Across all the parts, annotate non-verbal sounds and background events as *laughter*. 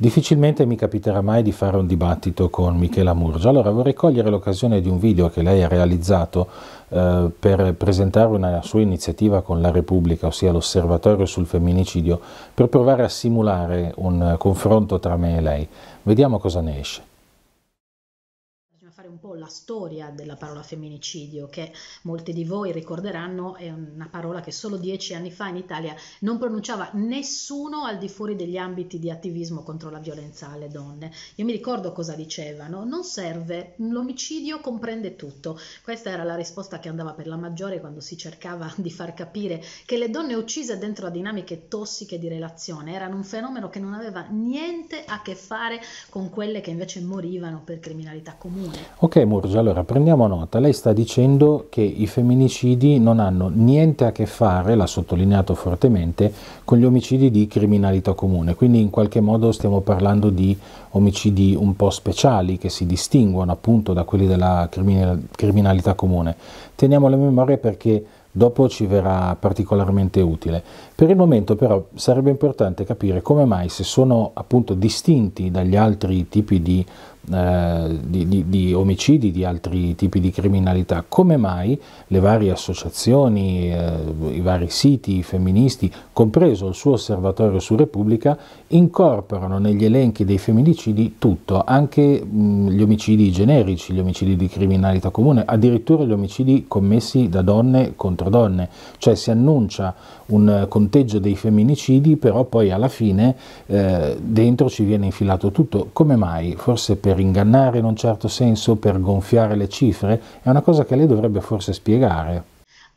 Difficilmente mi capiterà mai di fare un dibattito con Michela Murgia, allora vorrei cogliere l'occasione di un video che lei ha realizzato eh, per presentare una sua iniziativa con la Repubblica, ossia l'osservatorio sul femminicidio, per provare a simulare un confronto tra me e lei. Vediamo cosa ne esce la storia della parola femminicidio, che molti di voi ricorderanno è una parola che solo dieci anni fa in Italia non pronunciava nessuno al di fuori degli ambiti di attivismo contro la violenza alle donne. Io mi ricordo cosa dicevano, non serve, l'omicidio comprende tutto. Questa era la risposta che andava per la maggiore quando si cercava *laughs* di far capire che le donne uccise dentro a dinamiche tossiche di relazione erano un fenomeno che non aveva niente a che fare con quelle che invece morivano per criminalità comune. Ok, Murgia, allora prendiamo nota, lei sta dicendo che i femminicidi non hanno niente a che fare, l'ha sottolineato fortemente, con gli omicidi di criminalità comune, quindi in qualche modo stiamo parlando di omicidi un po' speciali che si distinguono appunto da quelli della criminalità comune. Teniamo a memoria perché dopo ci verrà particolarmente utile. Per il momento però sarebbe importante capire come mai se sono appunto distinti dagli altri tipi di eh, di, di, di, omicidi, di altri tipi di criminalità, come mai le varie associazioni, eh, i vari siti femministi, compreso il suo osservatorio su Repubblica, incorporano negli elenchi dei femminicidi tutto, anche mh, gli omicidi generici, gli omicidi di criminalità comune, addirittura gli omicidi commessi da donne contro donne, cioè si annuncia un eh, conteggio dei femminicidi, però poi alla fine eh, dentro ci viene infilato tutto. Come mai? Forse per ingannare in un certo senso, per gonfiare le cifre? È una cosa che lei dovrebbe forse spiegare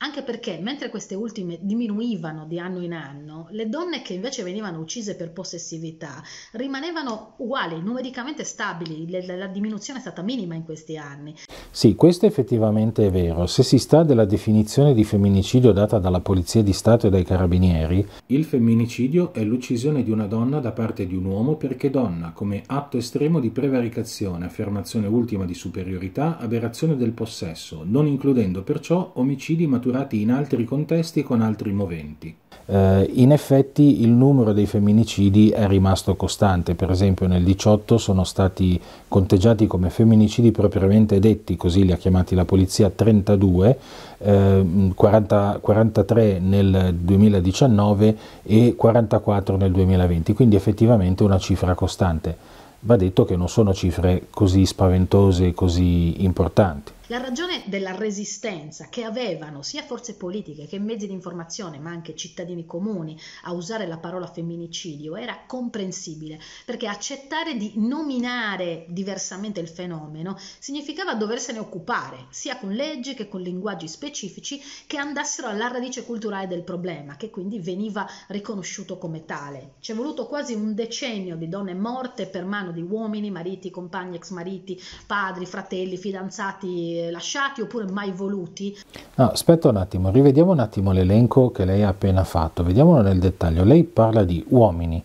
anche perché mentre queste ultime diminuivano di anno in anno, le donne che invece venivano uccise per possessività rimanevano uguali, numericamente stabili, la, diminuzione è stata minima in questi anni. Sì, questo effettivamente è vero. Se si sta della definizione di femminicidio data dalla Polizia di Stato e dai Carabinieri, il femminicidio è l'uccisione di una donna da parte di un uomo perché donna, come atto estremo di prevaricazione, affermazione ultima di superiorità, aberrazione del possesso, non includendo perciò omicidi maturati catturati in altri contesti con altri moventi. Eh, in effetti il numero dei femminicidi è rimasto costante, per esempio nel 18 sono stati conteggiati come femminicidi propriamente detti, così li ha chiamati la polizia, 32, eh, 40, 43 nel 2019 e 44 nel 2020, quindi effettivamente una cifra costante. Va detto che non sono cifre così spaventose e così importanti. La ragione della resistenza che avevano sia forze politiche che mezzi di informazione, ma anche cittadini comuni, a usare la parola femminicidio era comprensibile, perché accettare di nominare diversamente il fenomeno significava doversene occupare, sia con leggi che con linguaggi specifici che andassero alla radice culturale del problema, che quindi veniva riconosciuto come tale. Ci è voluto quasi un decennio di donne morte per mano di uomini, mariti, compagni, ex mariti, padri, fratelli, fidanzati, eh, lasciati oppure mai voluti. No, aspetta un attimo, rivediamo un attimo l'elenco che lei ha appena fatto, vediamolo nel dettaglio. Lei parla di uomini,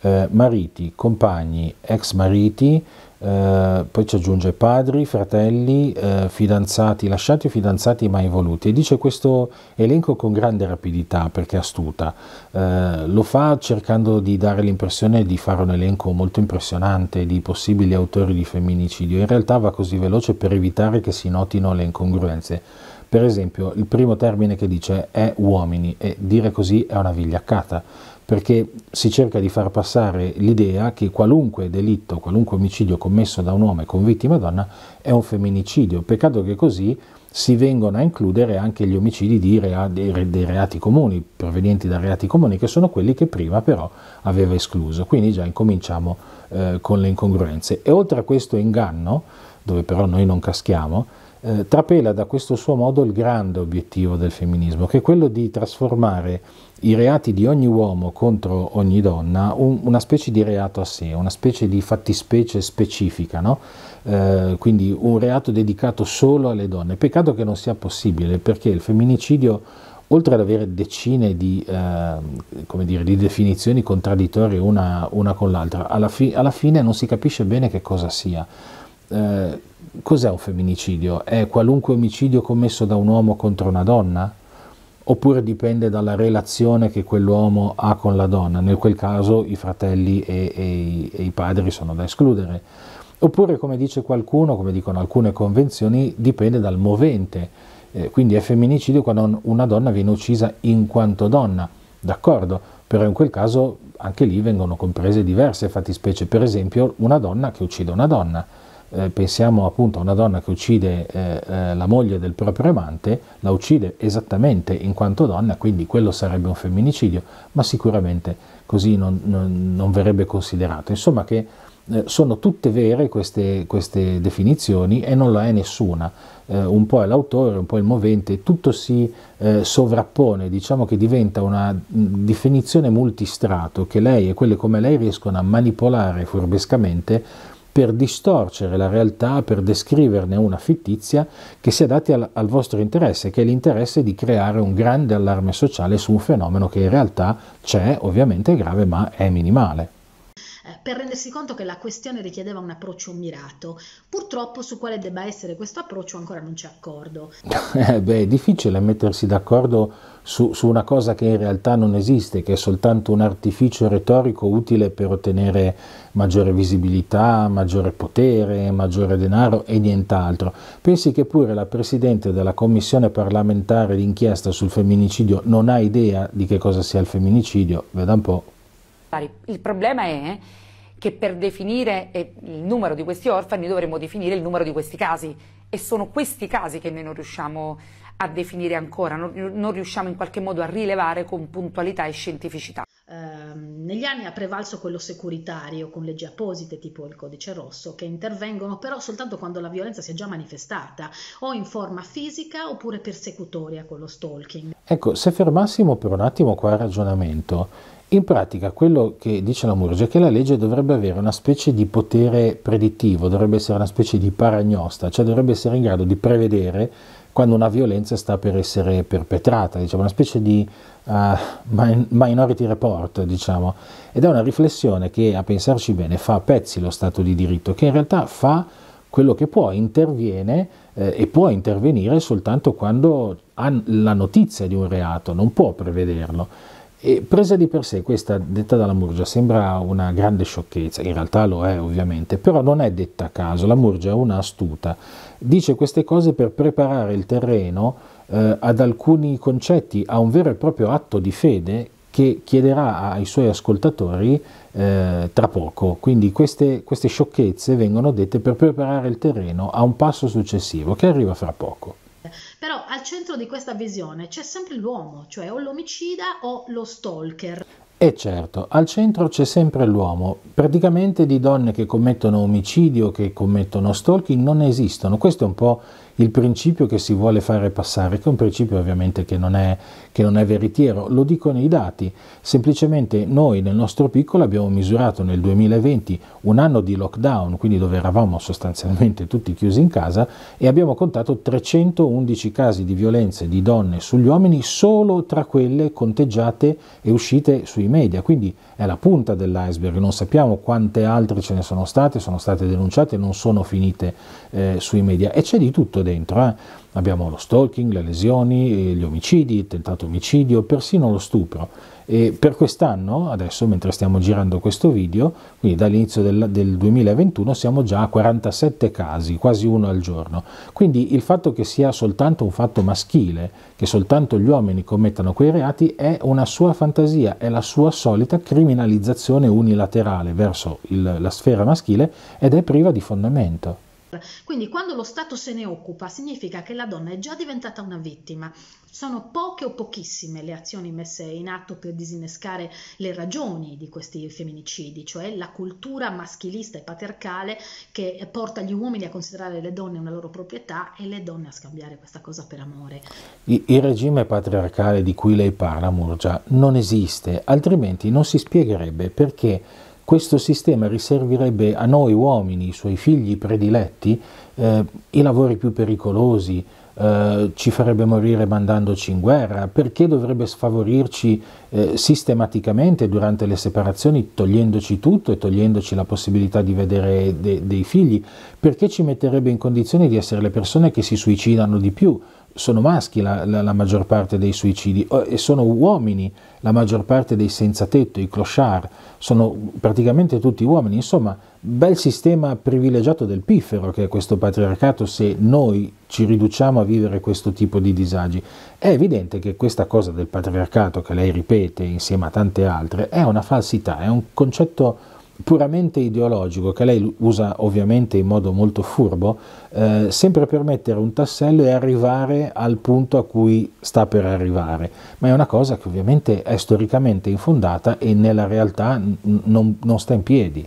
eh, mariti, compagni, ex mariti, eh, poi ci aggiunge padri, fratelli, eh, fidanzati, lasciati o fidanzati mai voluti e dice questo elenco con grande rapidità perché è astuta, eh, lo fa cercando di dare l'impressione di fare un elenco molto impressionante di possibili autori di femminicidio, in realtà va così veloce per evitare che si notino le incongruenze. Per esempio il primo termine che dice è uomini e dire così è una vigliaccata perché si cerca di far passare l'idea che qualunque delitto, qualunque omicidio commesso da un uomo e con vittima donna è un femminicidio. Peccato che così si vengono a includere anche gli omicidi di rea, dei, dei reati comuni, provenienti da reati comuni, che sono quelli che prima però aveva escluso. Quindi già incominciamo eh, con le incongruenze. E oltre a questo inganno, dove però noi non caschiamo, eh, trapela da questo suo modo il grande obiettivo del femminismo, che è quello di trasformare i reati di ogni uomo contro ogni donna un, una specie di reato a sé, una specie di fattispecie specifica, no? eh, quindi un reato dedicato solo alle donne. Peccato che non sia possibile perché il femminicidio oltre ad avere decine di, eh, dire, di definizioni contraddittorie una, una con l'altra, alla, fi- alla fine non si capisce bene che cosa sia eh, cos'è un femminicidio? È qualunque omicidio commesso da un uomo contro una donna? Oppure dipende dalla relazione che quell'uomo ha con la donna? Nel quel caso i fratelli e, e, i, e i padri sono da escludere. Oppure, come dice qualcuno, come dicono alcune convenzioni, dipende dal movente. Eh, quindi è femminicidio quando una donna viene uccisa in quanto donna. D'accordo, però in quel caso anche lì vengono comprese diverse fattispecie, per esempio una donna che uccide una donna eh, pensiamo appunto a una donna che uccide eh, eh, la moglie del proprio amante, la uccide esattamente in quanto donna, quindi quello sarebbe un femminicidio, ma sicuramente così non, non, non verrebbe considerato. Insomma che eh, sono tutte vere queste, queste, definizioni e non la è nessuna. Eh, un po' è l'autore, un po' il movente, tutto si eh, sovrappone, diciamo che diventa una mm, definizione multistrato che lei e quelle come lei riescono a manipolare furbescamente per distorcere la realtà, per descriverne una fittizia che si adatti al, al vostro interesse, che è l'interesse di creare un grande allarme sociale su un fenomeno che in realtà c'è, ovviamente è grave, ma è minimale per rendersi conto che la questione richiedeva un approccio mirato. Purtroppo su quale debba essere questo approccio ancora non c'è accordo. *laughs* Eh beh, è difficile mettersi d'accordo su, su una cosa che in realtà non esiste, che è soltanto un artificio retorico utile per ottenere maggiore visibilità, maggiore potere, maggiore denaro e nient'altro. Pensi che pure la Presidente della Commissione parlamentare d'inchiesta sul femminicidio non ha idea di che cosa sia il femminicidio? Veda un po'. Il problema è che per definire eh, il numero di questi orfani dovremmo definire il numero di questi casi e sono questi casi che noi non riusciamo a definire ancora, non, non riusciamo in qualche modo a rilevare con puntualità e scientificità. Ehm, negli anni ha prevalso quello securitario con leggi apposite tipo il codice rosso che intervengono però soltanto quando la violenza si è già manifestata o in forma fisica oppure persecutoria con lo stalking. Ecco, se fermassimo per un attimo qua il ragionamento in pratica quello che dice la Murgia è che la legge dovrebbe avere una specie di potere predittivo, dovrebbe essere una specie di paragnosta, cioè dovrebbe essere in grado di prevedere quando una violenza sta per essere perpetrata, diciamo, una specie di uh, minority report, diciamo. Ed è una riflessione che, a pensarci bene, fa a pezzi lo Stato di diritto, che in realtà fa quello che può, interviene eh, e può intervenire soltanto quando ha la notizia di un reato, non può prevederlo. E presa di per sé, questa detta dalla Murgia sembra una grande sciocchezza, in realtà lo è ovviamente, però non è detta a caso, la Murgia è una astuta, dice queste cose per preparare il terreno eh, ad alcuni concetti, a un vero e proprio atto di fede che chiederà ai suoi ascoltatori eh, tra poco. Quindi queste, queste sciocchezze vengono dette per preparare il terreno a un passo successivo che arriva fra poco. Però al centro di questa visione c'è sempre l'uomo, cioè o l'omicida o lo stalker. E certo, al centro c'è sempre l'uomo. Praticamente di donne che commettono omicidio, che commettono stalking, non esistono. Questo è un po' il principio che si vuole fare passare, che è un principio ovviamente che non è, che non è veritiero, lo dicono i dati, semplicemente noi nel nostro piccolo abbiamo misurato nel 2020 un anno di lockdown, quindi dove eravamo sostanzialmente tutti chiusi in casa e abbiamo contato 311 casi di violenze di donne sugli uomini solo tra quelle conteggiate e uscite sui media, quindi è la punta dell'iceberg, non sappiamo quante altre ce ne sono state, sono state denunciate, non sono finite eh, sui media e c'è di tutto dentro. Eh. Abbiamo lo stalking, le lesioni, eh, gli omicidi, il tentato omicidio, persino lo stupro. E per quest'anno, adesso mentre stiamo girando questo video, quindi dall'inizio del, del, 2021 siamo già a 47 casi, quasi uno al giorno. Quindi il fatto che sia soltanto un fatto maschile, che soltanto gli uomini commettano quei reati, è una sua fantasia, è la sua solita criminalizzazione unilaterale verso il, la sfera maschile ed è priva di fondamento. Quindi quando lo Stato se ne occupa significa che la donna è già diventata una vittima. Sono poche o pochissime le azioni messe in atto per disinnescare le ragioni di questi femminicidi, cioè la cultura maschilista e patriarcale che porta gli uomini a considerare le donne una loro proprietà e le donne a scambiare questa cosa per amore. Il regime patriarcale di cui lei parla, Murgia, non esiste, altrimenti non si spiegherebbe perché questo sistema riservirebbe a noi uomini, i suoi figli prediletti, eh, i lavori più pericolosi, eh, ci farebbe morire mandandoci in guerra, perché dovrebbe sfavorirci eh, sistematicamente durante le separazioni, togliendoci tutto e togliendoci la possibilità di vedere de- dei figli, perché ci metterebbe in condizione di essere le persone che si suicidano di più, sono maschi la, la, la, maggior parte dei suicidi e sono uomini la maggior parte dei senza tetto, i clochard, sono praticamente tutti uomini, insomma, bel sistema privilegiato del piffero che è questo patriarcato se noi ci riduciamo a vivere questo tipo di disagi. È evidente che questa cosa del patriarcato che lei ripete insieme a tante altre è una falsità, è un concetto puramente ideologico, che lei usa ovviamente in modo molto furbo, eh, sempre per mettere un tassello e arrivare al punto a cui sta per arrivare, ma è una cosa che ovviamente è storicamente infondata e nella realtà non, non sta in piedi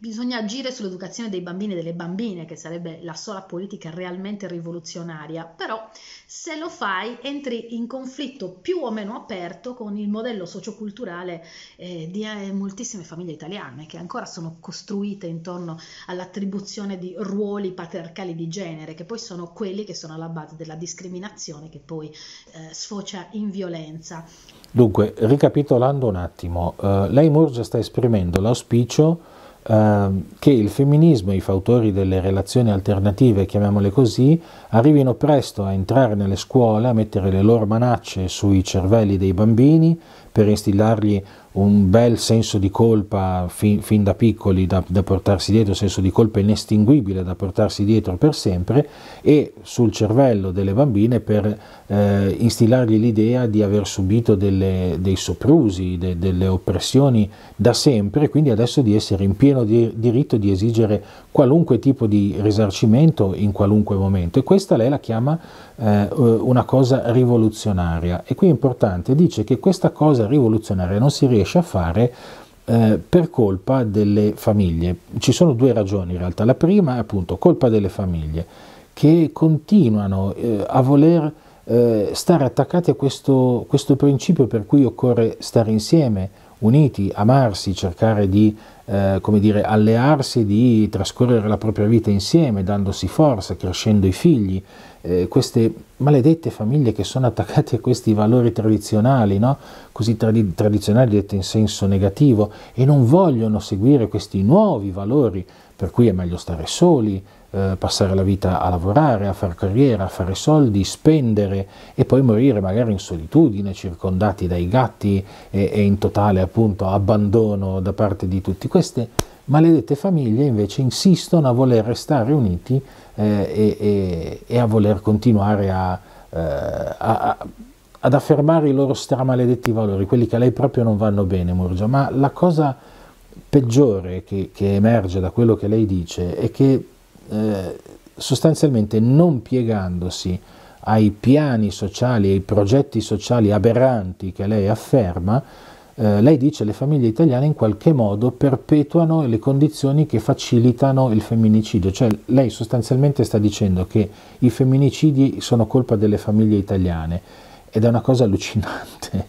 bisogna agire sull'educazione dei bambini e delle bambine, che sarebbe la sola politica realmente rivoluzionaria, però se lo fai entri in conflitto più o meno aperto con il modello socioculturale eh, di eh, moltissime famiglie italiane, che ancora sono costruite intorno all'attribuzione di ruoli patriarcali di genere, che poi sono quelli che sono alla base della discriminazione che poi eh, sfocia in violenza. Dunque, ricapitolando un attimo, eh, lei Murgia sta esprimendo l'auspicio Ehm, che il femminismo e i fautori delle relazioni alternative, chiamiamole così, arrivino presto a entrare nelle scuole, a mettere le loro manacce sui cervelli dei bambini per instillargli un bel senso di colpa fin, fin da piccoli da, da, portarsi dietro, un senso di colpa inestinguibile da portarsi dietro per sempre e sul cervello delle bambine per eh, instillargli l'idea di aver subito delle, dei soprusi, de, delle oppressioni da sempre e quindi adesso di essere in pieno di, diritto di esigere qualunque tipo di risarcimento in qualunque momento e questa lei la chiama eh, una cosa rivoluzionaria e qui è importante, dice che questa cosa rivoluzionaria non si riesce riesce a fare eh, per colpa delle famiglie. Ci sono due ragioni in realtà. La prima è appunto colpa delle famiglie che continuano eh, a voler eh, stare attaccati a questo, questo principio per cui occorre stare insieme, uniti, amarsi, cercare di eh, come dire, allearsi, di trascorrere la propria vita insieme, dandosi forza, crescendo i figli. Eh, queste maledette famiglie che sono attaccate a questi valori tradizionali, no? così tradi- tradizionali detto in senso negativo, e non vogliono seguire questi nuovi valori, per cui è meglio stare soli, eh, passare la vita a lavorare, a fare carriera, a fare soldi, spendere e poi morire magari in solitudine, circondati dai gatti e, e in totale appunto abbandono da parte di tutti. Queste maledette famiglie invece insistono a voler restare uniti eh, e, e, a voler continuare a, eh, a, ad affermare i loro stramaledetti valori, quelli che a lei proprio non vanno bene, Murgia, ma la cosa peggiore che, che emerge da quello che lei dice è che eh, sostanzialmente non piegandosi ai piani sociali, ai progetti sociali aberranti che lei afferma, eh, lei dice che le famiglie italiane in qualche modo perpetuano le condizioni che facilitano il femminicidio, cioè lei sostanzialmente sta dicendo che i femminicidi sono colpa delle famiglie italiane ed è una cosa allucinante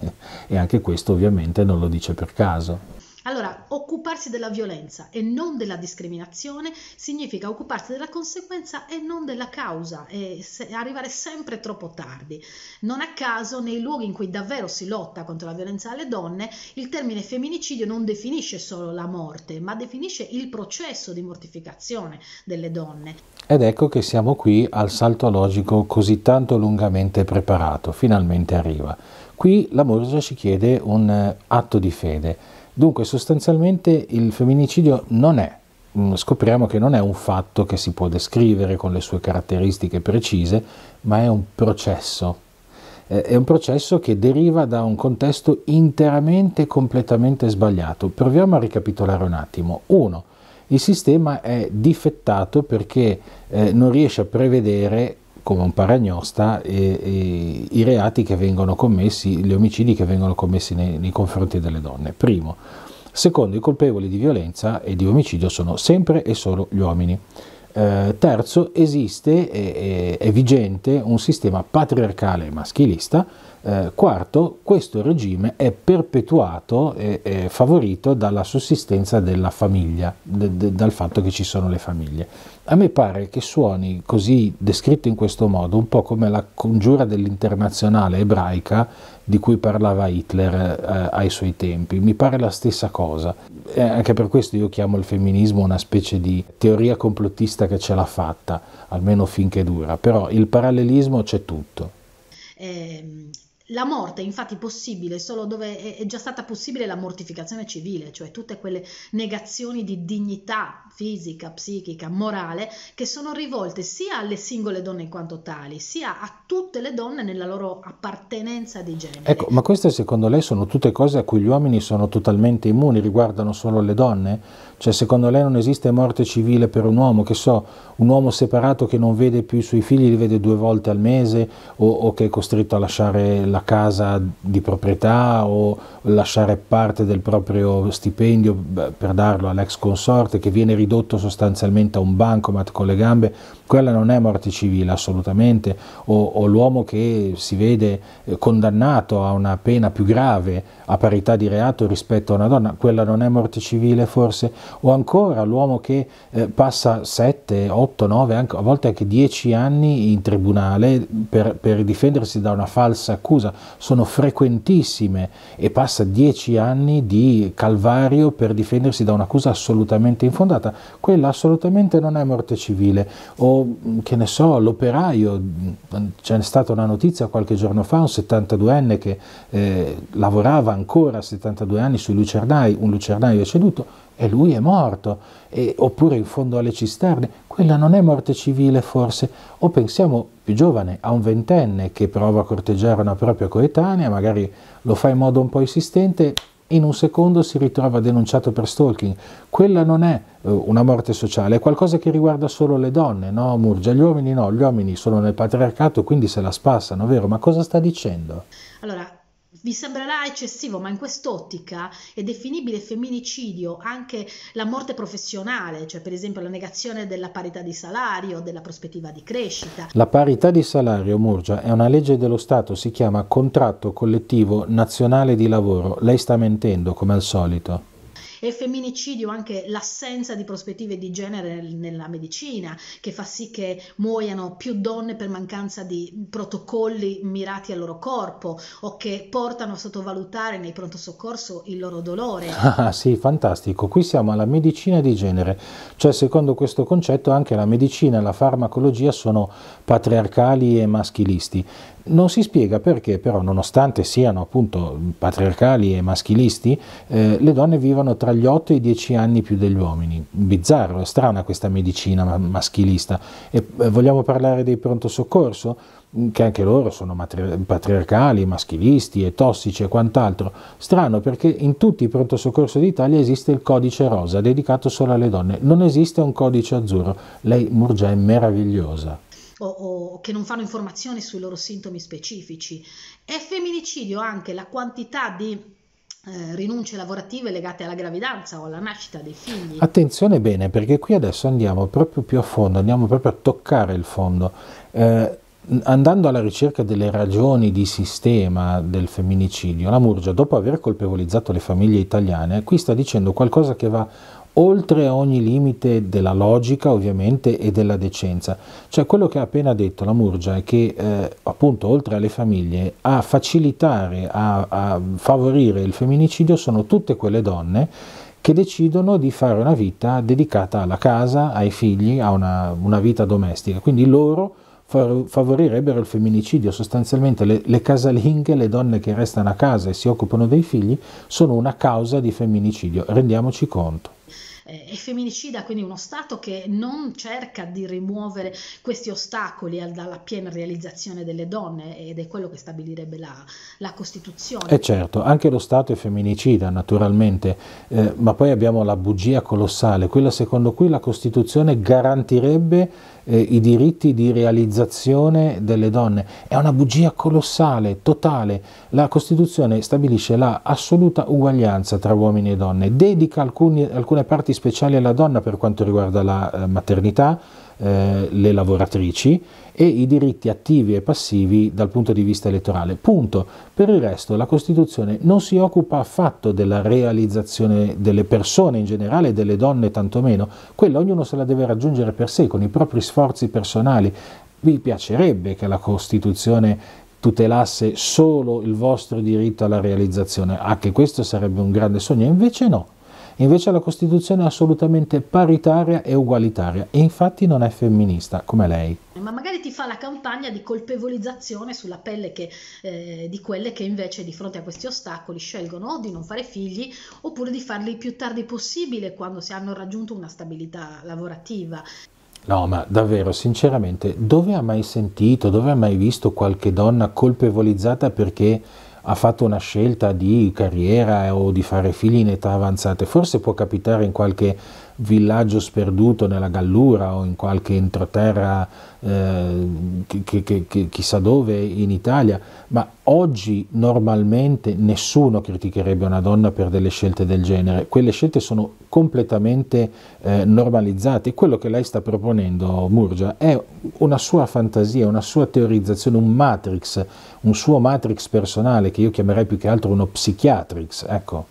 *laughs* e anche questo ovviamente non lo dice per caso. Allora, occuparsi della violenza e non della discriminazione significa occuparsi della conseguenza e non della causa e se arrivare sempre troppo tardi. Non a caso, nei luoghi in cui davvero si lotta contro la violenza alle donne, il termine femminicidio non definisce solo la morte, ma definisce il processo di mortificazione delle donne. Ed ecco che siamo qui al salto logico così tanto lungamente preparato, finalmente arriva. Qui la Morsa ci chiede un eh, atto di fede Dunque sostanzialmente il femminicidio non è, scopriamo che non è un fatto che si può descrivere con le sue caratteristiche precise, ma è un processo. È un processo che deriva da un contesto interamente e completamente sbagliato. Proviamo a ricapitolare un attimo. Uno, Il sistema è difettato perché eh, non riesce a prevedere come un paragnosta e, e i reati che vengono commessi, gli omicidi che vengono commessi nei, nei confronti delle donne. Primo, secondo i colpevoli di violenza e di omicidio sono sempre e solo gli uomini. Eh, terzo, esiste e è, è vigente un sistema patriarcale maschilista eh, quarto, questo regime è perpetuato e è favorito dalla sussistenza della famiglia, de, de, dal fatto che ci sono le famiglie. A me pare che suoni così descritto in questo modo un po' come la congiura dell'internazionale ebraica di cui parlava Hitler eh, ai suoi tempi. Mi pare la stessa cosa. Eh, anche per questo io chiamo il femminismo una specie di teoria complottista che ce l'ha fatta, almeno finché dura. Però il parallelismo c'è tutto. Eh la morte è infatti possibile solo dove è già stata possibile la mortificazione civile, cioè tutte quelle negazioni di dignità fisica, psichica, morale, che sono rivolte sia alle singole donne in quanto tali, sia a tutte le donne nella loro appartenenza di genere. Ecco, ma queste secondo lei sono tutte cose a cui gli uomini sono totalmente immuni, riguardano solo le donne? Cioè secondo lei non esiste morte civile per un uomo, che so, un uomo separato che non vede più i suoi figli, li vede due volte al mese o, o che è costretto a lasciare la casa di proprietà o lasciare parte del proprio stipendio per darlo all'ex consorte che viene ridotto sostanzialmente a un bancomat con le gambe quella non è morte civile assolutamente, o, o l'uomo che si vede eh, condannato a una pena più grave a parità di reato rispetto a una donna, quella non è morte civile forse, o ancora l'uomo che eh, passa 7, 8, 9, anche, a volte anche 10 anni in tribunale per, per difendersi da una falsa accusa, sono frequentissime e passa 10 anni di calvario per difendersi da un'accusa assolutamente infondata, quella assolutamente non è morte civile. O Mm, che ne so, l'operaio, mm, c'è stata una notizia qualche giorno fa, un 72enne che eh, lavorava ancora a 72 anni sui lucernai, un lucernaio è ceduto e lui è morto, e, oppure in fondo alle cisterne, quella non è morte civile forse, o pensiamo più giovane a un ventenne che prova a corteggiare una propria coetanea, magari lo fa in modo un po' insistente, in un secondo si ritrova denunciato per stalking. Quella non è eh, una morte sociale, è qualcosa che riguarda solo le donne, no Murgia? Gli uomini no, gli uomini sono nel patriarcato, quindi se la spassano, vero? Ma cosa sta dicendo? Allora, vi sembrerà eccessivo, ma in quest'ottica è definibile femminicidio anche la morte professionale, cioè per esempio la negazione della parità di salario, della prospettiva di crescita. La parità di salario, Murgia, è una legge dello Stato, si chiama contratto collettivo nazionale di lavoro. Lei sta mentendo, come al solito e femminicidio anche l'assenza di prospettive di genere nella medicina che fa sì che muoiano più donne per mancanza di protocolli mirati al loro corpo o che portano a sottovalutare nei pronto soccorso il loro dolore. *laughs* Ah sì, fantastico. Qui siamo alla medicina di genere, cioè secondo questo concetto anche la medicina e la farmacologia sono patriarcali e maschilisti. Non si spiega perché però, nonostante siano appunto patriarcali e maschilisti, eh, le donne vivano tra gli 8 e i 10 anni più degli uomini. Bizzarro, è strana questa medicina maschilista. E, eh, vogliamo parlare dei pronto soccorso? Mm, che anche loro sono matri- patriarcali, maschilisti e tossici e quant'altro. Strano perché in tutti i pronto soccorso d'Italia esiste il codice rosa dedicato solo alle donne, non esiste un codice azzurro. Lei Murgia è meravigliosa o, o che non fanno informazioni sui loro sintomi specifici. È femminicidio anche la quantità di eh, rinunce lavorative legate alla gravidanza o alla nascita dei figli. Attenzione bene, perché qui adesso andiamo proprio più a fondo, andiamo proprio a toccare il fondo. Eh, andando alla ricerca delle ragioni di sistema del femminicidio, la Murgia, dopo aver colpevolizzato le famiglie italiane, qui sta dicendo qualcosa che va oltre ogni limite della logica ovviamente e della decenza. Cioè quello che ha appena detto la Murgia è che eh, appunto oltre alle famiglie a facilitare, a, a favorire il femminicidio sono tutte quelle donne che decidono di fare una vita dedicata alla casa, ai figli, a una, una vita domestica. Quindi loro favorirebbero il femminicidio. Sostanzialmente le, le, casalinghe, le donne che restano a casa e si occupano dei figli, sono una causa di femminicidio. Rendiamoci conto eh, è femminicida, quindi uno Stato che non cerca di rimuovere questi ostacoli al, dalla piena realizzazione delle donne ed è quello che stabilirebbe la, la Costituzione. E eh, certo, anche lo Stato è femminicida naturalmente, eh, ma poi abbiamo la bugia colossale, quella secondo cui la Costituzione garantirebbe eh, i diritti di realizzazione delle donne. È una bugia colossale, totale. La Costituzione stabilisce la uguaglianza tra uomini e donne, dedica alcuni, alcune parti speciali alla donna per quanto riguarda la eh, maternità, eh, le lavoratrici e i diritti attivi e passivi dal punto di vista elettorale. Punto. Per il resto la Costituzione non si occupa affatto della realizzazione delle persone in generale, delle donne tantomeno, quella ognuno se la deve raggiungere per sé con i propri sforzi personali. Vi piacerebbe che la Costituzione tutelasse solo il vostro diritto alla realizzazione, anche questo sarebbe un grande sogno, invece no, Invece la Costituzione è assolutamente paritaria e ugualitaria e infatti non è femminista come lei. Ma magari ti fa la campagna di colpevolizzazione sulla pelle che, eh, di quelle che invece di fronte a questi ostacoli scelgono o di non fare figli oppure di farli più tardi possibile quando si hanno raggiunto una stabilità lavorativa. No, ma davvero, sinceramente, dove ha mai sentito, dove ha mai visto qualche donna colpevolizzata perché ha fatto una scelta di carriera o di fare figli in età avanzate, forse può capitare in qualche villaggio sperduto nella Gallura o in qualche entroterra eh, che, che, che, chissà dove in Italia, ma oggi normalmente nessuno criticherebbe una donna per delle scelte del genere, quelle scelte sono completamente eh, normalizzate, quello che lei sta proponendo Murgia è una sua fantasia, una sua teorizzazione, un matrix, un suo matrix personale che io chiamerei più che altro uno psichiatrix, ecco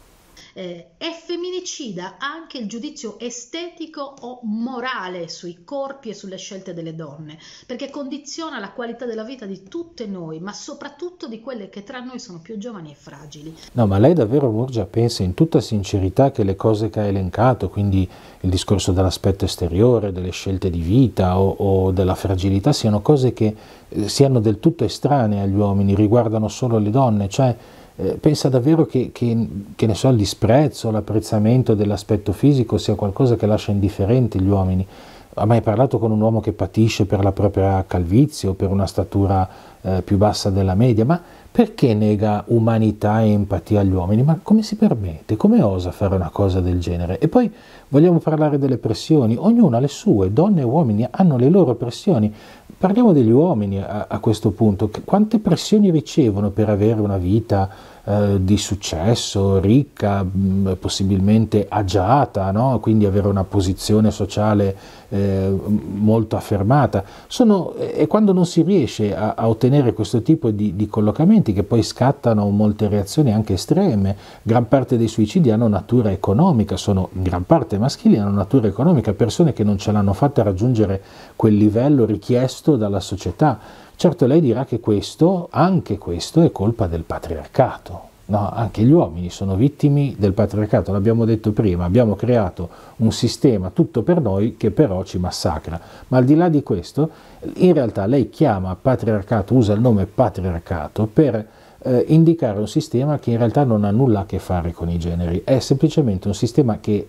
eh, è femminicida anche il giudizio estetico o morale sui corpi e sulle scelte delle donne, perché condiziona la qualità della vita di tutte noi, ma soprattutto di quelle che tra noi sono più giovani e fragili. No, ma lei davvero, Murgia, pensa in tutta sincerità che le cose che ha elencato, quindi il discorso dell'aspetto esteriore, delle scelte di vita o, o della fragilità, siano cose che eh, siano del tutto estranee agli uomini, riguardano solo le donne, cioè eh, pensa davvero che, che, che ne so, il disprezzo, l'apprezzamento dell'aspetto fisico sia qualcosa che lascia indifferenti gli uomini? Ha mai parlato con un uomo che patisce per la propria calvizie o per una statura eh, più bassa della media? Ma perché nega umanità e empatia agli uomini? Ma come si permette? Come osa fare una cosa del genere? E poi vogliamo parlare delle pressioni, ognuno ha le sue, donne e uomini hanno le loro pressioni. Parliamo degli uomini a, a questo punto, quante pressioni ricevono per avere una vita? Eh, di successo, ricca, mm, possibilmente agiata, no? quindi avere una posizione sociale eh, molto affermata. Sono, eh, e quando non si riesce a, a ottenere questo tipo di, di, collocamenti, che poi scattano molte reazioni anche estreme, gran parte dei suicidi hanno natura economica, sono in gran parte maschili, hanno natura economica, persone che non ce l'hanno fatta raggiungere quel livello richiesto dalla società Certo lei dirà che questo, anche questo, è colpa del patriarcato. No, anche gli uomini sono vittime del patriarcato, l'abbiamo detto prima, abbiamo creato un sistema tutto per noi che però ci massacra. Ma al di là di questo, in realtà lei chiama patriarcato, usa il nome patriarcato per eh, indicare un sistema che in realtà non ha nulla a che fare con i generi, è semplicemente un sistema che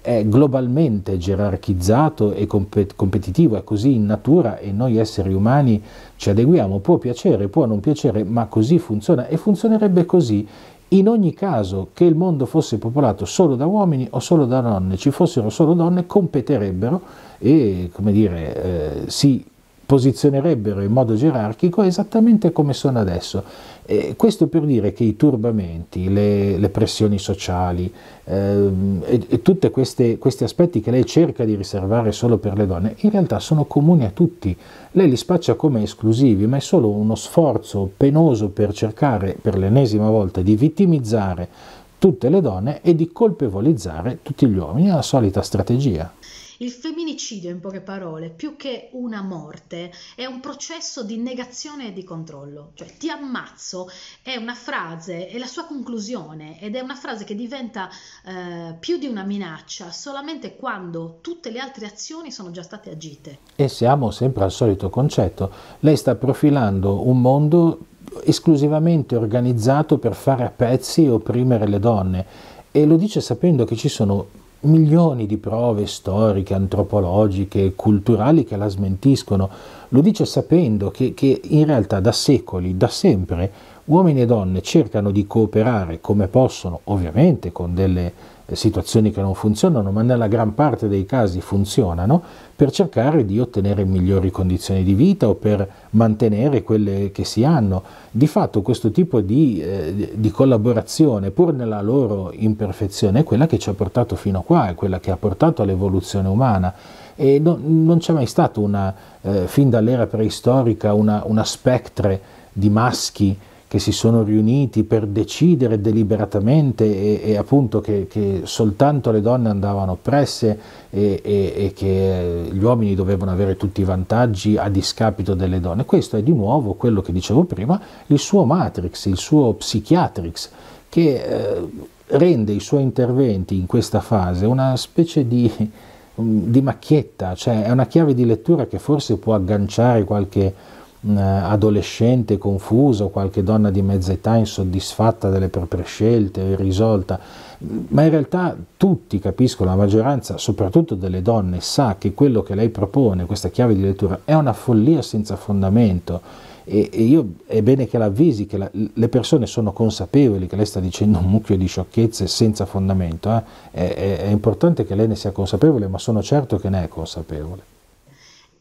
è globalmente gerarchizzato e compet competitivo, è così in natura e noi esseri umani ci adeguiamo, può piacere, può non piacere, ma così funziona e funzionerebbe così in ogni caso che il mondo fosse popolato solo da uomini o solo da donne, ci fossero solo donne, competerebbero e come dire, eh, si posizionerebbero in modo gerarchico esattamente come sono adesso. E questo per dire che i turbamenti, le, le pressioni sociali ehm, e, e tutti questi aspetti che lei cerca di riservare solo per le donne, in realtà sono comuni a tutti. Lei li spaccia come esclusivi, ma è solo uno sforzo penoso per cercare per l'ennesima volta di vittimizzare tutte le donne e di colpevolizzare tutti gli uomini, è la solita strategia. Il femminicidio, in poche parole, più che una morte, è un processo di negazione e di controllo. Cioè, ti ammazzo è una frase, è la sua conclusione ed è una frase che diventa eh, più di una minaccia solamente quando tutte le altre azioni sono già state agite. E siamo sempre al solito concetto. Lei sta profilando un mondo esclusivamente organizzato per fare a pezzi e opprimere le donne e lo dice sapendo che ci sono milioni di prove storiche, antropologiche, culturali che la smentiscono. Lo dice sapendo che, che, in realtà da secoli, da sempre, uomini e donne cercano di cooperare come possono, ovviamente con delle eh, situazioni che non funzionano, ma nella gran parte dei casi funzionano, per cercare di ottenere migliori condizioni di vita o per mantenere quelle che si hanno. Di fatto questo tipo di, eh, di collaborazione, pur nella loro imperfezione, è quella che ci ha portato fino a qua, è quella che ha portato all'evoluzione umana e no, non c'è mai stato una, eh, fin dall'era preistorica, una, una spectre di maschi che si sono riuniti per decidere deliberatamente e, e appunto che, che, soltanto le donne andavano oppresse e, e, e, che gli uomini dovevano avere tutti i vantaggi a discapito delle donne. Questo è di nuovo quello che dicevo prima, il suo matrix, il suo psychiatrix, che eh, rende i suoi interventi in questa fase una specie di, di macchietta, cioè è una chiave di lettura che forse può agganciare qualche eh, adolescente confuso, qualche donna di mezza età insoddisfatta delle proprie scelte, irrisolta, ma in realtà tutti capiscono, la maggioranza, soprattutto delle donne, sa che quello che lei propone, questa chiave di lettura, è una follia senza fondamento e, e io, è bene che l'avvisi, che la, le persone sono consapevoli che lei sta dicendo un mucchio di sciocchezze senza fondamento, eh? è, è, è importante che lei ne sia consapevole, ma sono certo che ne è consapevole.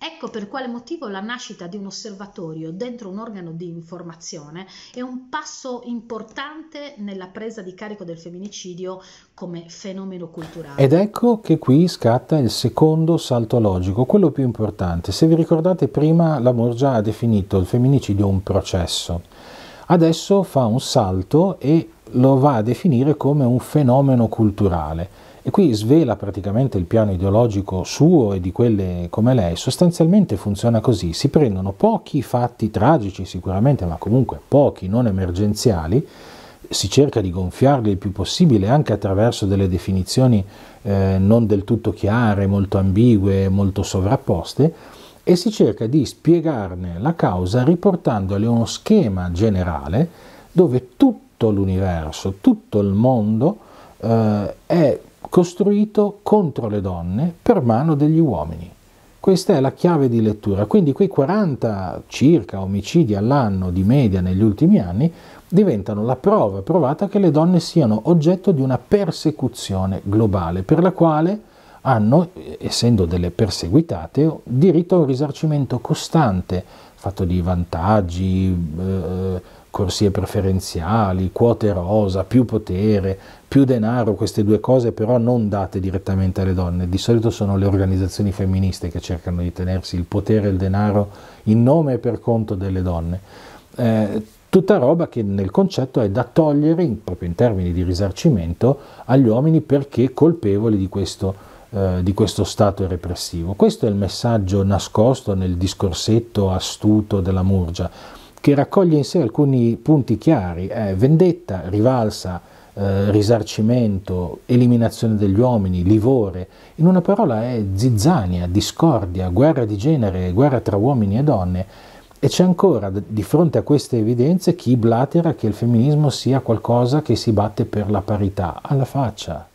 Ecco per quale motivo la nascita di un osservatorio dentro un organo di informazione è un passo importante nella presa di carico del femminicidio come fenomeno culturale. Ed ecco che qui scatta il secondo salto logico, quello più importante. Se vi ricordate prima la Morgia ha definito il femminicidio un processo. Adesso fa un salto e lo va a definire come un fenomeno culturale. E qui svela praticamente il piano ideologico suo e di quelle come lei. Sostanzialmente funziona così, si prendono pochi fatti tragici sicuramente, ma comunque pochi non emergenziali, si cerca di gonfiarli il più possibile anche attraverso delle definizioni eh, non del tutto chiare, molto ambigue, molto sovrapposte e si cerca di spiegarne la causa riportandole uno schema generale dove tutto l'universo, tutto il mondo eh, è costruito contro le donne per mano degli uomini. Questa è la chiave di lettura, quindi quei 40 circa omicidi all'anno di media negli ultimi anni diventano la prova provata che le donne siano oggetto di una persecuzione globale per la quale hanno, essendo delle perseguitate, diritto a un risarcimento costante, fatto di vantaggi, eh, corsie preferenziali, quote rosa, più potere, più denaro, queste due cose però non date direttamente alle donne, di solito sono le organizzazioni femministe che cercano di tenersi il potere e il denaro in nome e per conto delle donne. Eh, tutta roba che nel concetto è da togliere in, proprio in termini di risarcimento agli uomini perché colpevoli di questo, eh, di questo stato repressivo. Questo è il messaggio nascosto nel discorsetto astuto della Murgia che raccoglie in sé alcuni punti chiari, eh, vendetta, rivalsa, eh, risarcimento, eliminazione degli uomini, livore, in una parola è zizzania, discordia, guerra di genere, guerra tra uomini e donne. E c'è ancora di fronte a queste evidenze chi blatera che il femminismo sia qualcosa che si batte per la parità. Alla faccia,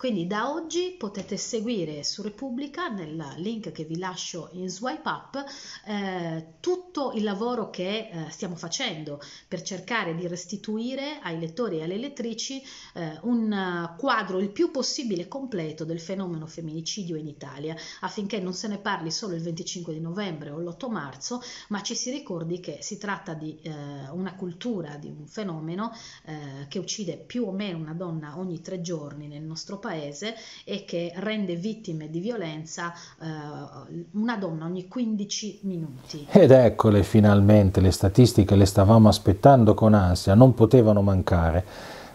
quindi da oggi potete seguire su Repubblica, nel link che vi lascio in swipe up, eh, tutto il lavoro che eh, stiamo facendo per cercare di restituire ai lettori e alle lettrici eh, un quadro il più possibile completo del fenomeno femminicidio in Italia, affinché non se ne parli solo il 25 di novembre o l'8 marzo, ma ci si ricordi che si tratta di eh, una cultura, di un fenomeno eh, che uccide più o meno una donna ogni tre giorni nel nostro paese paese e che rende vittime di violenza eh, una donna ogni 15 minuti. Ed eccole finalmente le statistiche, le stavamo aspettando con ansia, non potevano mancare.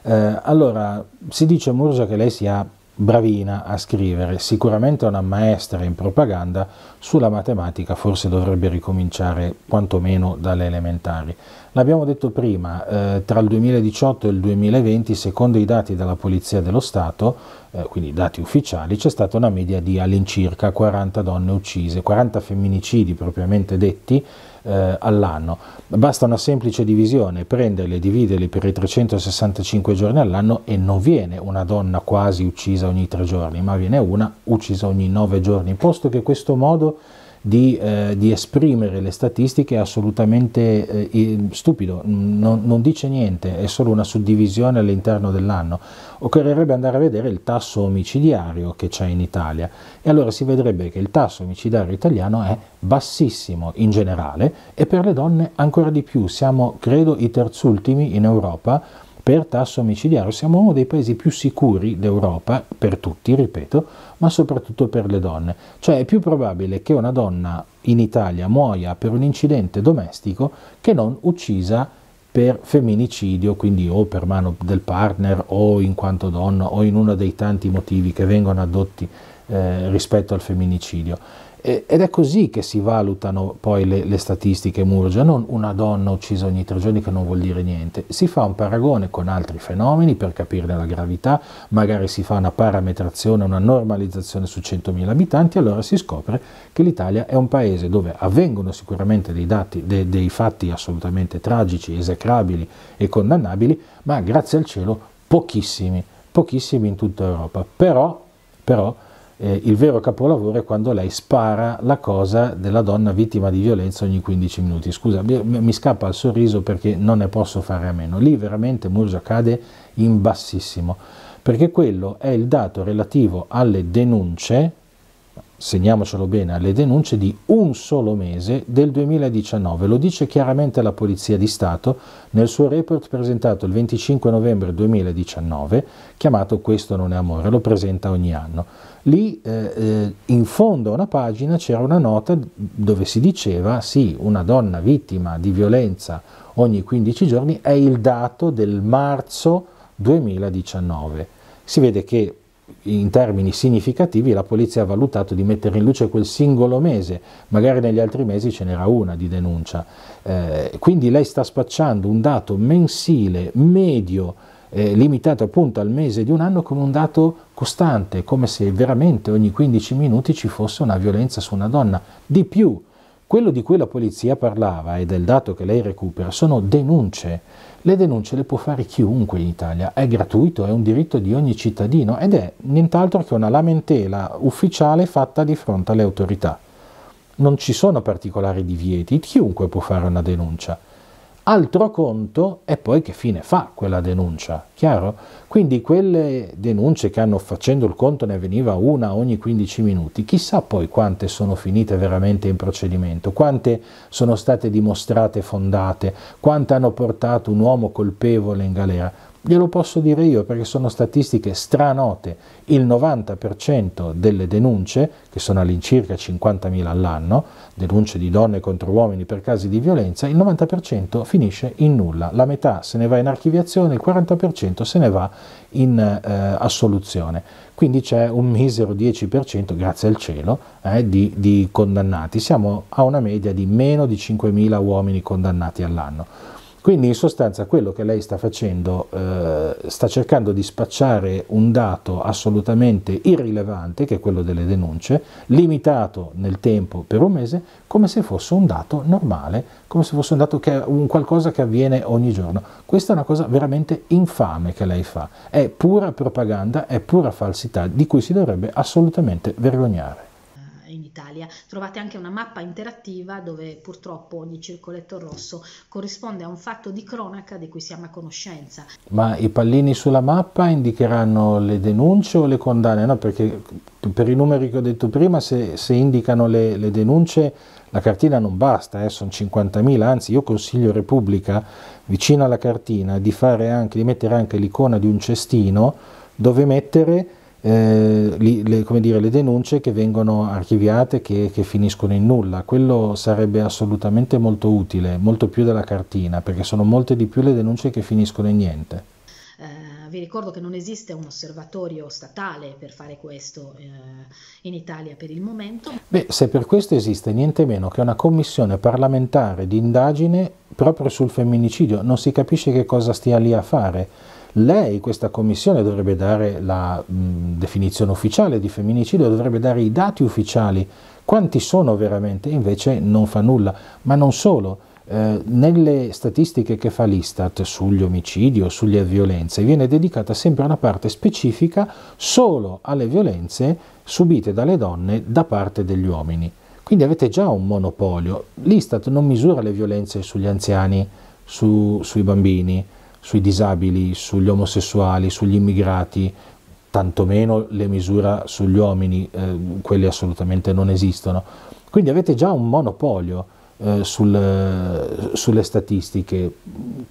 Eh, allora, si dice a Murgia che lei sia bravina a scrivere, sicuramente una maestra in propaganda, sulla matematica forse dovrebbe ricominciare quantomeno dalle elementari. L'abbiamo detto prima, eh, tra il 2018 e il 2020, secondo i dati della Polizia dello Stato, eh, quindi dati ufficiali, c'è stata una media di all'incirca 40 donne uccise, 40 femminicidi propriamente detti, eh, all'anno. Basta una semplice divisione, prenderle e dividerle per i 365 giorni all'anno e non viene una donna quasi uccisa ogni tre giorni, ma viene una uccisa ogni nove giorni, posto che questo modo di, eh, di esprimere le statistiche è assolutamente eh, stupido, non, non, dice niente, è solo una suddivisione all'interno dell'anno. Occorrerebbe andare a vedere il tasso omicidiario che c'è in Italia e allora si vedrebbe che il tasso omicidiario italiano è bassissimo in generale e per le donne ancora di più, siamo credo i terzultimi in Europa per tasso omicidiario. Siamo uno dei paesi più sicuri d'Europa, per tutti, ripeto, ma soprattutto per le donne. Cioè è più probabile che una donna in Italia muoia per un incidente domestico che non uccisa per femminicidio, quindi o per mano del partner o in quanto donna o in uno dei tanti motivi che vengono addotti eh, rispetto al femminicidio. Ed è così che si valutano poi le, le statistiche Murgia, non una donna uccisa ogni tre giorni che non vuol dire niente. Si fa un paragone con altri fenomeni per capirne la gravità, magari si fa una parametrazione, una normalizzazione su 100.000 abitanti, allora si scopre che l'Italia è un paese dove avvengono sicuramente dei, dati, de, dei fatti assolutamente tragici, esecrabili e condannabili, ma grazie al cielo pochissimi, pochissimi in tutta Europa. Però, però eh, il vero capolavoro è quando lei spara la cosa della donna vittima di violenza ogni 15 minuti. Scusa, mi, mi scappa il sorriso perché non ne posso fare a meno. Lì veramente Murgia cade in bassissimo, perché quello è il dato relativo alle denunce segniamocelo bene, alle denunce di un solo mese del 2019. Lo dice chiaramente la Polizia di Stato nel suo report presentato il 25 novembre 2019, chiamato Questo non è amore, lo presenta ogni anno. Lì eh, eh, in fondo a una pagina c'era una nota dove si diceva sì, una donna vittima di violenza ogni 15 giorni è il dato del marzo 2019. Si vede che in termini significativi la polizia ha valutato di mettere in luce quel singolo mese, magari negli altri mesi ce n'era una di denuncia. Eh, quindi lei sta spacciando un dato mensile medio eh, limitato appunto al mese di un anno come un dato costante, come se veramente ogni 15 minuti ci fosse una violenza su una donna. Di più, quello di cui la polizia parlava e del dato che lei recupera sono denunce le denunce le può fare chiunque in Italia, è gratuito, è un diritto di ogni cittadino ed è nient'altro che una lamentela ufficiale fatta di fronte alle autorità. Non ci sono particolari divieti, chiunque può fare una denuncia. Altro conto è poi che fine fa quella denuncia, chiaro? Quindi quelle denunce che hanno facendo il conto ne veniva una ogni 15 minuti, chissà poi quante sono finite veramente in procedimento, quante sono state dimostrate fondate, quante hanno portato un uomo colpevole in galera. Glielo posso dire io perché sono statistiche stranote. Il 90% delle denunce, che sono all'incirca 50.000 all'anno, denunce di donne contro uomini per casi di violenza, il 90% finisce in nulla. La metà se ne va in archiviazione, il 40% se ne va in eh, assoluzione. Quindi c'è un misero 10%, grazie al cielo, eh, di, di condannati. Siamo a una media di meno di 5.000 uomini condannati all'anno. Quindi in sostanza quello che lei sta facendo eh, sta cercando di spacciare un dato assolutamente irrilevante, che è quello delle denunce, limitato nel tempo per un mese, come se fosse un dato normale, come se fosse un dato che è un qualcosa che avviene ogni giorno. Questa è una cosa veramente infame che lei fa, è pura propaganda, è pura falsità di cui si dovrebbe assolutamente vergognare d'Italia. Trovate anche una mappa interattiva dove purtroppo ogni circoletto rosso corrisponde a un fatto di cronaca di cui siamo a conoscenza. Ma i pallini sulla mappa indicheranno le denunce o le condanne? No, perché per i numeri che ho detto prima, se, se indicano le, le denunce la cartina non basta, eh, sono 50.000, anzi io consiglio Repubblica vicino alla cartina di, anche, di mettere anche l'icona di un cestino dove mettere eh, le, come dire, le denunce che vengono archiviate, che, che finiscono in nulla. Quello sarebbe assolutamente molto utile, molto più della cartina, perché sono molte di più le denunce che finiscono in niente. Eh, vi ricordo che non esiste un osservatorio statale per fare questo eh, in Italia per il momento. Beh, se per questo esiste niente meno che una commissione parlamentare di indagine proprio sul femminicidio, non si capisce che cosa stia lì a fare lei, questa commissione, dovrebbe dare la mh, definizione ufficiale di femminicidio, dovrebbe dare i dati ufficiali, quanti sono veramente, invece non fa nulla. Ma non solo, eh, nelle statistiche che fa l'Istat sugli omicidi o sulle violenze viene dedicata sempre una parte specifica solo alle violenze subite dalle donne da parte degli uomini. Quindi avete già un monopolio. L'Istat non misura le violenze sugli anziani, su, sui bambini, sui disabili, sugli omosessuali, sugli immigrati, tantomeno le misure sugli uomini, eh, quelle assolutamente non esistono. Quindi avete già un monopolio eh, sul, sulle statistiche.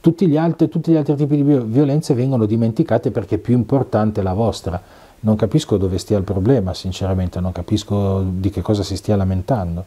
Tutti gli, altri, tutti gli altri tipi di violenze vengono dimenticate perché è più importante la vostra. Non capisco dove stia il problema, sinceramente, non capisco di che cosa si stia lamentando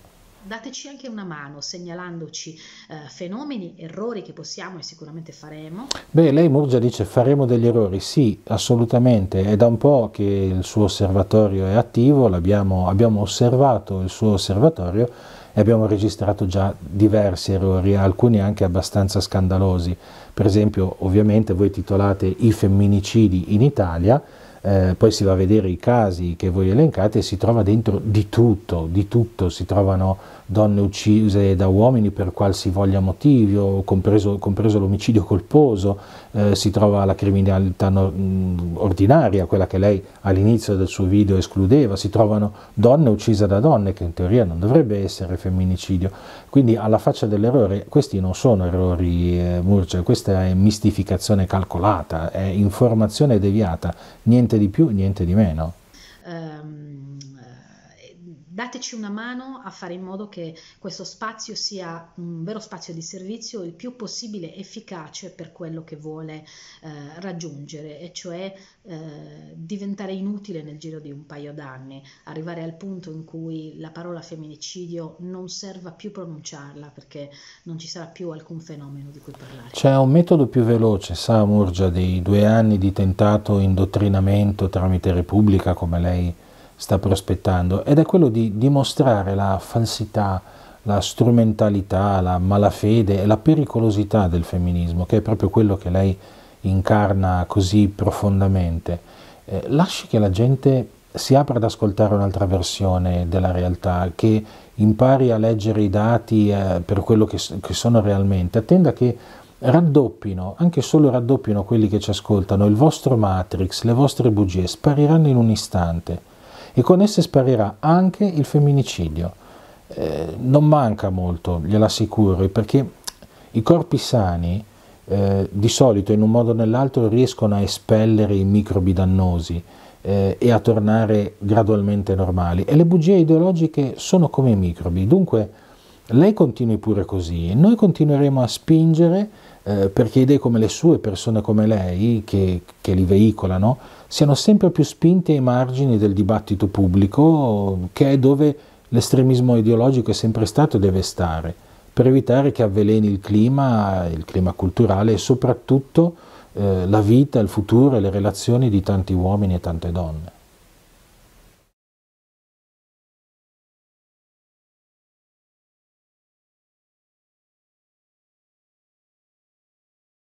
dateci anche una mano segnalandoci eh, fenomeni, errori che possiamo e sicuramente faremo. Beh, lei Murgia dice faremo degli errori, sì, assolutamente, è da un po' che il suo osservatorio è attivo, abbiamo osservato il suo osservatorio e abbiamo registrato già diversi errori, alcuni anche abbastanza scandalosi. Per esempio, ovviamente voi titolate i femminicidi in Italia, eh, poi si va a vedere i casi che voi elencate e si trova dentro di tutto, di tutto, si trovano donne uccise da uomini per qualsivoglia motivo, compreso, compreso l'omicidio colposo, eh, si trova la criminalità no, mm, ordinaria, quella che lei all'inizio del suo video escludeva, si trovano donne uccise da donne, che in teoria non dovrebbe essere femminicidio. Quindi alla faccia dell'errore, questi non sono errori, eh, Murcia, questa è mistificazione calcolata, è informazione deviata, niente di più, niente di meno. Uh dateci una mano a fare in modo che questo spazio sia un vero spazio di servizio il più possibile efficace per quello che vuole eh, raggiungere, e cioè eh, diventare inutile nel giro di un paio d'anni, arrivare al punto in cui la parola femminicidio non serva più pronunciarla perché non ci sarà più alcun fenomeno di cui parlare. C'è un metodo più veloce, sa Murgia, dei due anni di tentato indottrinamento tramite Repubblica, come lei sta prospettando ed è quello di dimostrare la falsità, la strumentalità, la malafede e la pericolosità del femminismo, che è proprio quello che lei incarna così profondamente. Eh, lasci che la gente si apra ad ascoltare un'altra versione della realtà, che impari a leggere i dati eh, per quello che, che sono realmente, attenda che raddoppino, anche solo raddoppino quelli che ci ascoltano, il vostro matrix, le vostre bugie, spariranno in un istante e con esse sparirà anche il femminicidio. Eh, non manca molto, glielo assicuro, perché i corpi sani eh, di solito in un modo o nell'altro riescono a espellere i microbi dannosi eh, e a tornare gradualmente normali e le bugie ideologiche sono come i microbi, dunque lei continui pure così e noi continueremo a spingere eh, perché idee come le sue, persone come lei, che, che li veicolano, siano sempre più spinte ai margini del dibattito pubblico, che è dove l'estremismo ideologico è sempre stato e deve stare, per evitare che avveleni il clima, il clima culturale e soprattutto eh, la vita, il futuro e le relazioni di tanti uomini e tante donne.